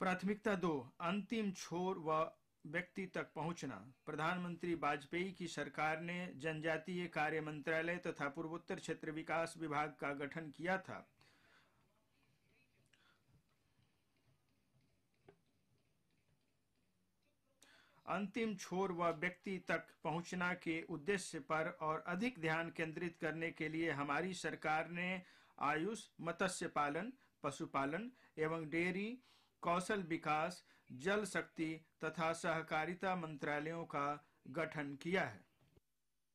प्राथमिकता दो अंतिम छोर व व्यक्ति तक पहुंचना प्रधानमंत्री वाजपेयी की सरकार ने जनजातीय कार्य मंत्रालय तथा पूर्वोत्तर क्षेत्र विकास विभाग का गठन किया था अंतिम छोर व व्यक्ति तक पहुंचना के उद्देश्य पर और अधिक ध्यान केंद्रित करने के लिए हमारी सरकार ने आयुष मत्स्य पालन पशुपालन एवं डेयरी कौशल विकास जल शक्ति तथा सहकारिता मंत्रालयों का गठन किया है